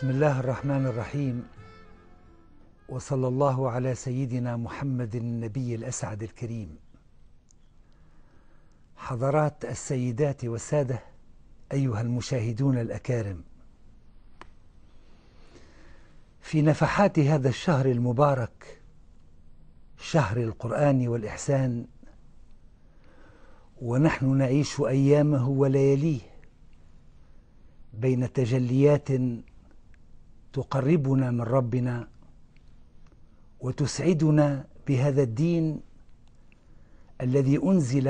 بسم الله الرحمن الرحيم وصلى الله على سيدنا محمد النبي الأسعد الكريم حضرات السيدات والسادة أيها المشاهدون الأكارم في نفحات هذا الشهر المبارك شهر القرآن والإحسان ونحن نعيش أيامه ولياليه بين تجليات تقربنا من ربنا وتسعدنا بهذا الدين الذي أنزل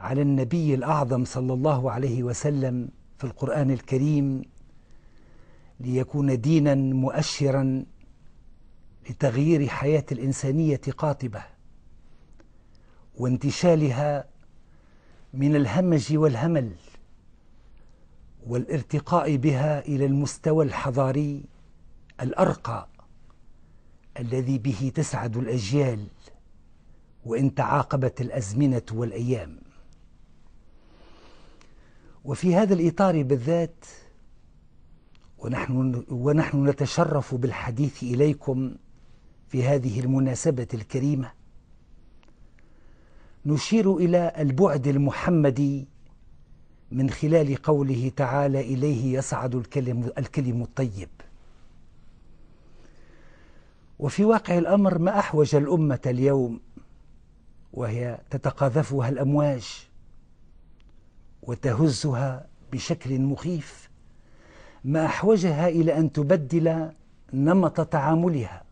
على النبي الأعظم صلى الله عليه وسلم في القرآن الكريم ليكون دينا مؤشرا لتغيير حياة الإنسانية قاطبة وانتشالها من الهمج والهمل والارتقاء بها إلى المستوى الحضاري الأرقى الذي به تسعد الأجيال وإن تعاقبت الأزمنة والأيام وفي هذا الإطار بالذات ونحن, ونحن نتشرف بالحديث إليكم في هذه المناسبة الكريمة نشير إلى البعد المحمدي من خلال قوله تعالى إليه يصعد الكلم, الكلم الطيب وفي واقع الأمر ما أحوج الأمة اليوم وهي تتقاذفها الأمواج وتهزها بشكل مخيف ما أحوجها إلى أن تبدل نمط تعاملها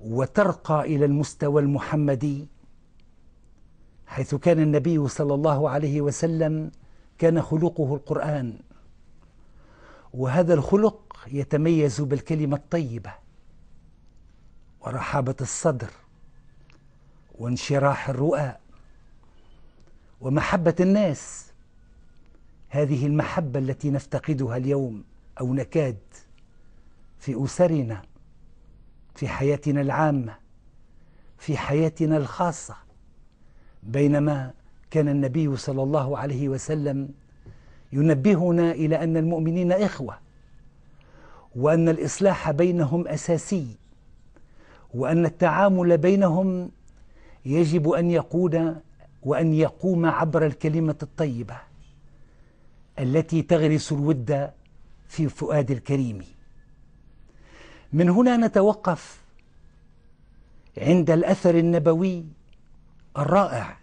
وترقى إلى المستوى المحمدي حيث كان النبي صلى الله عليه وسلم كان خلقه القرآن وهذا الخلق يتميز بالكلمة الطيبة ورحابة الصدر وانشراح الرؤى ومحبة الناس هذه المحبة التي نفتقدها اليوم أو نكاد في أسرنا في حياتنا العامة في حياتنا الخاصة بينما كان النبي صلى الله عليه وسلم ينبهنا إلى أن المؤمنين إخوة وأن الإصلاح بينهم أساسي وأن التعامل بينهم يجب أن يقود وأن يقوم عبر الكلمة الطيبة التي تغرس الود في فؤاد الكريم من هنا نتوقف عند الأثر النبوي الرائع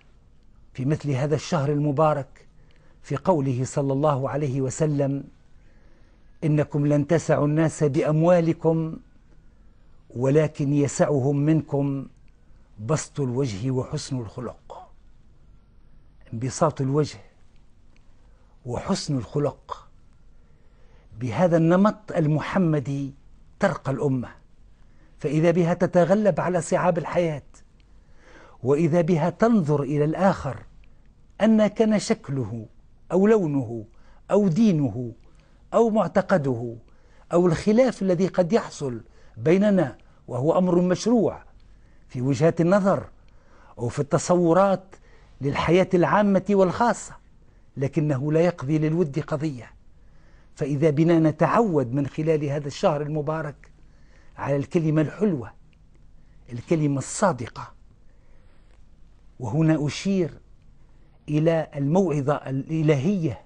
في مثل هذا الشهر المبارك في قوله صلى الله عليه وسلم إنكم لن تسعوا الناس بأموالكم ولكن يسعهم منكم بسط الوجه وحسن الخلق انبساط الوجه وحسن الخلق بهذا النمط المحمدي ترقى الأمة فإذا بها تتغلب على صعاب الحياة وإذا بها تنظر إلى الآخر أن كان شكله أو لونه أو دينه أو معتقده أو الخلاف الذي قد يحصل بيننا وهو أمر مشروع في وجهات النظر أو في التصورات للحياة العامة والخاصة لكنه لا يقضي للود قضية فإذا بنا نتعود من خلال هذا الشهر المبارك على الكلمة الحلوة الكلمة الصادقة وهنا أشير إلى الموعظة الإلهية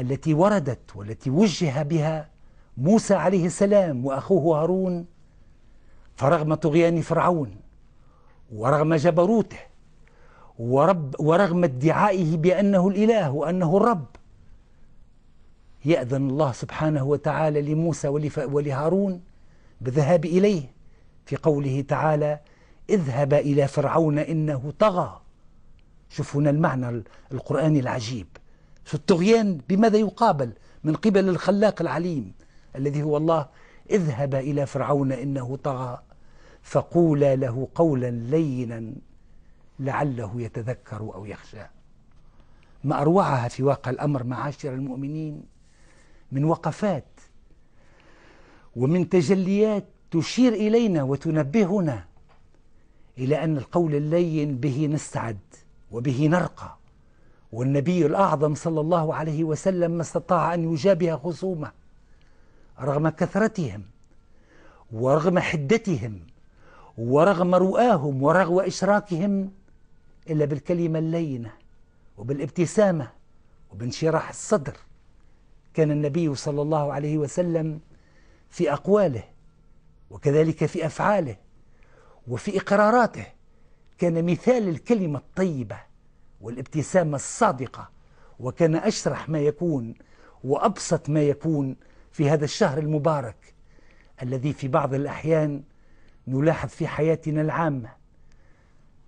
التي وردت والتي وجه بها موسى عليه السلام وأخوه هارون فرغم طغيان فرعون ورغم جبروته ورب ورغم ادعائه بأنه الإله وأنه الرب يأذن الله سبحانه وتعالى لموسى ولهارون بالذهاب إليه في قوله تعالى اذهب إلى فرعون إنه طغى شوف هنا المعنى القرآني العجيب الطغيان بماذا يقابل من قبل الخلاق العليم الذي هو الله اذهب إلى فرعون إنه طغى فقولا له قولا لينا لعله يتذكر أو يخشى ما أروعها في واقع الأمر معاشر المؤمنين من وقفات ومن تجليات تشير إلينا وتنبهنا إلى أن القول اللين به نستعد وبه نرقى والنبي الأعظم صلى الله عليه وسلم ما استطاع أن يجابه خصومه رغم كثرتهم ورغم حدتهم ورغم رؤاهم ورغم إشراكهم إلا بالكلمة اللينة وبالابتسامة وبانشراح الصدر كان النبي صلى الله عليه وسلم في أقواله وكذلك في أفعاله وفي إقراراته كان مثال الكلمة الطيبة والابتسامة الصادقة وكان أشرح ما يكون وأبسط ما يكون في هذا الشهر المبارك الذي في بعض الأحيان نلاحظ في حياتنا العامة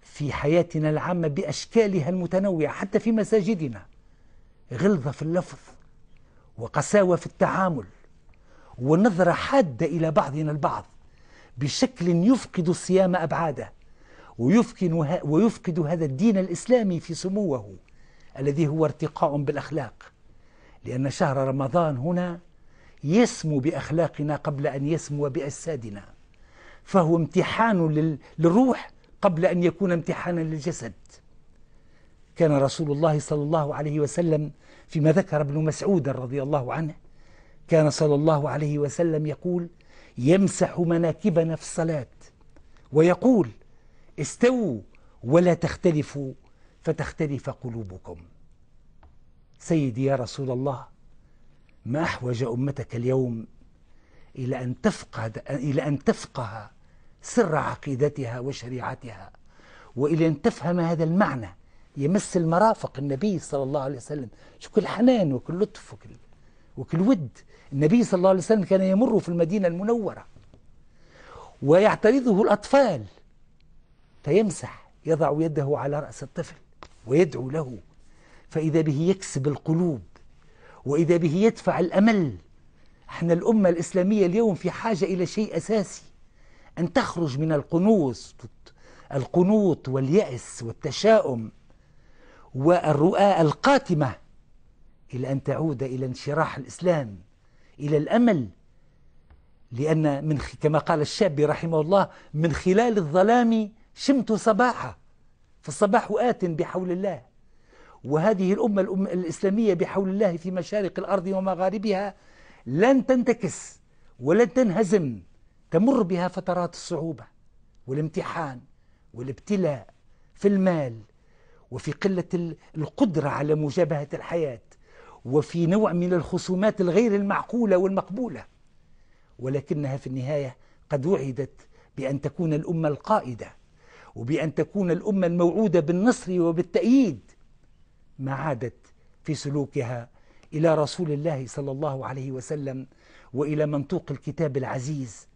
في حياتنا العامة بأشكالها المتنوعة حتى في مساجدنا غلظة في اللفظ وقساوة في التعامل ونظرة حادة إلى بعضنا البعض بشكل يفقد الصيام أبعاده ويفقد ويفقد هذا الدين الإسلامي في سموه الذي هو ارتقاء بالأخلاق لأن شهر رمضان هنا يسمو بأخلاقنا قبل أن يسمو بأجسادنا فهو امتحان للروح قبل أن يكون امتحانا للجسد كان رسول الله صلى الله عليه وسلم فيما ذكر ابن مسعود رضي الله عنه كان صلى الله عليه وسلم يقول يمسح مناكبنا في الصلاة ويقول استووا ولا تختلفوا فتختلف قلوبكم سيدي يا رسول الله ما أحوج أمتك اليوم إلى أن تفقه, إلى أن تفقه سر عقيدتها وشريعتها وإلى أن تفهم هذا المعنى يمس المرافق النبي صلى الله عليه وسلم شو كل حنان وكل لطف وكل, وكل ود النبي صلى الله عليه وسلم كان يمر في المدينة المنورة ويعترضه الأطفال فيمسح يضع يده على رأس الطفل ويدعو له فإذا به يكسب القلوب وإذا به يدفع الأمل احنا الأمة الإسلامية اليوم في حاجة إلى شيء أساسي أن تخرج من القنوص القنوط واليأس والتشاؤم والرؤى القاتمة إلى أن تعود إلى انشراح الإسلام إلى الأمل لأن من كما قال الشاب رحمه الله من خلال الظلام شمت صباحا فالصباح آت بحول الله وهذه الأمة الإسلامية بحول الله في مشارق الأرض ومغاربها لن تنتكس ولن تنهزم تمر بها فترات الصعوبة والامتحان والابتلاء في المال وفي قلة القدرة على مجابهة الحياة وفي نوع من الخصومات الغير المعقولة والمقبولة ولكنها في النهاية قد وعدت بأن تكون الأمة القائدة وبأن تكون الأمة الموعودة بالنصر وبالتأييد ما عادت في سلوكها إلى رسول الله صلى الله عليه وسلم وإلى منطوق الكتاب العزيز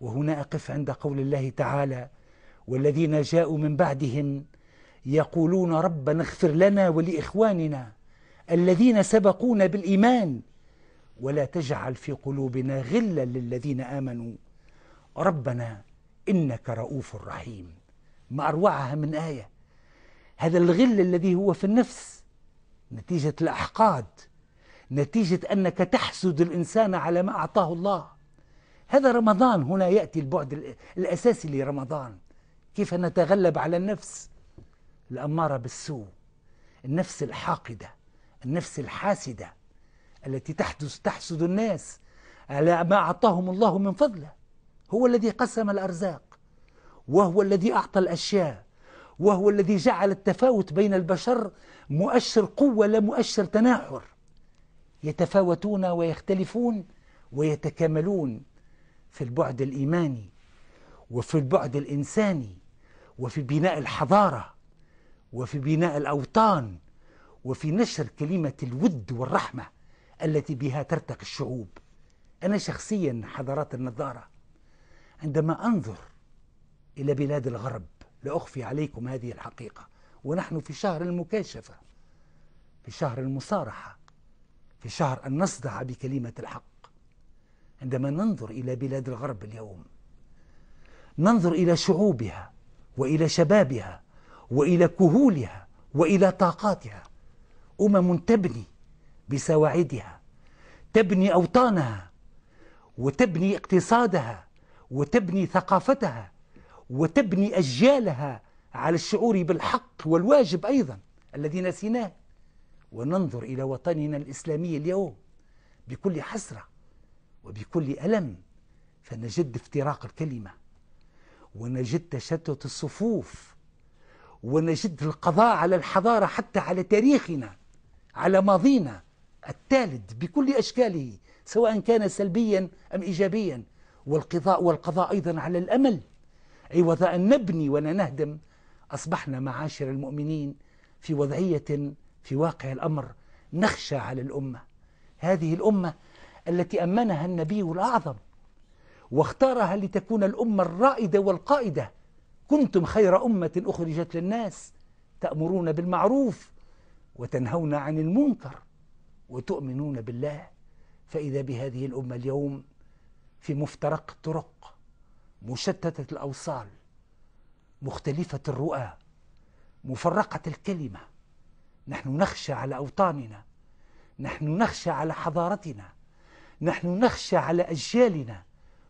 وهنا أقف عند قول الله تعالى والذين جاءوا من بعدهم يقولون ربنا اغفر لنا ولإخواننا الذين سبقونا بالإيمان ولا تجعل في قلوبنا غلا للذين آمنوا ربنا إنك رؤوف رحيم أروعها من آية هذا الغل الذي هو في النفس نتيجة الأحقاد نتيجة أنك تحسد الإنسان على ما أعطاه الله هذا رمضان هنا يأتي البعد الأساسي لرمضان كيف نتغلب على النفس الأمارة بالسوء النفس الحاقدة النفس الحاسدة التي تحدث تحسد الناس على ما أعطاهم الله من فضله هو الذي قسم الأرزاق وهو الذي أعطى الأشياء وهو الذي جعل التفاوت بين البشر مؤشر قوة لا مؤشر تناحر يتفاوتون ويختلفون ويتكاملون في البعد الإيماني وفي البعد الإنساني وفي بناء الحضارة وفي بناء الأوطان وفي نشر كلمة الود والرحمة التي بها ترتقي الشعوب أنا شخصيا حضارات النظارة عندما أنظر إلى بلاد الغرب لأخفي عليكم هذه الحقيقة ونحن في شهر المكاشفة في شهر المصارحة في شهر أن نصدع بكلمة الحق عندما ننظر إلى بلاد الغرب اليوم ننظر إلى شعوبها وإلى شبابها وإلى كهولها وإلى طاقاتها أمم تبني بسواعدها تبني أوطانها وتبني اقتصادها وتبني ثقافتها وتبني أجيالها على الشعور بالحق والواجب أيضا الذي نسيناه وننظر إلى وطننا الإسلامي اليوم بكل حسرة وبكل ألم فنجد افتراق الكلمة ونجد تشتت الصفوف ونجد القضاء على الحضارة حتى على تاريخنا على ماضينا التالد بكل أشكاله سواء كان سلبيا أم إيجابيا والقضاء والقضاء أيضا على الأمل عوض أن نبني ولا نهدم أصبحنا معاشر المؤمنين في وضعية في واقع الأمر نخشى على الأمة هذه الأمة التي أمنها النبي الأعظم واختارها لتكون الأمة الرائدة والقائدة كنتم خير أمة أخرجت للناس تأمرون بالمعروف وتنهون عن المنكر وتؤمنون بالله فإذا بهذه الأمة اليوم في مفترق الطرق مشتتة الأوصال مختلفة الرؤى مفرقة الكلمة نحن نخشى على أوطاننا نحن نخشى على حضارتنا نحن نخشى على أجيالنا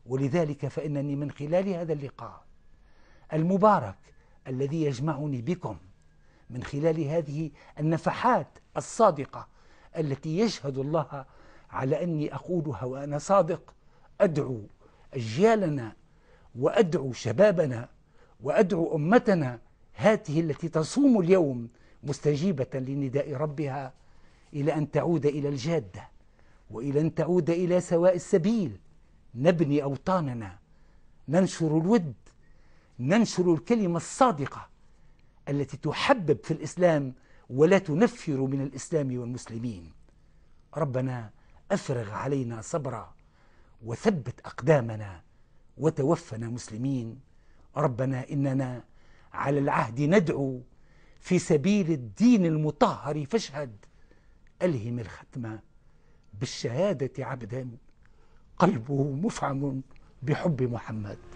ولذلك فإنني من خلال هذا اللقاء المبارك الذي يجمعني بكم من خلال هذه النفحات الصادقة التي يشهد الله على أني أقولها وأنا صادق أدعو أجيالنا وأدعو شبابنا وأدعو أمتنا هاته التي تصوم اليوم مستجيبة لنداء ربها إلى أن تعود إلى الجادة وإلى أن تعود إلى سواء السبيل نبني أوطاننا ننشر الود ننشر الكلمة الصادقة التي تحبب في الإسلام ولا تنفر من الإسلام والمسلمين ربنا أفرغ علينا صبرا وثبت أقدامنا وتوفنا مسلمين ربنا إننا على العهد ندعو في سبيل الدين المطهر فاشهد ألهم الختمة بالشهادة عبدا قلبه مفعم بحب محمد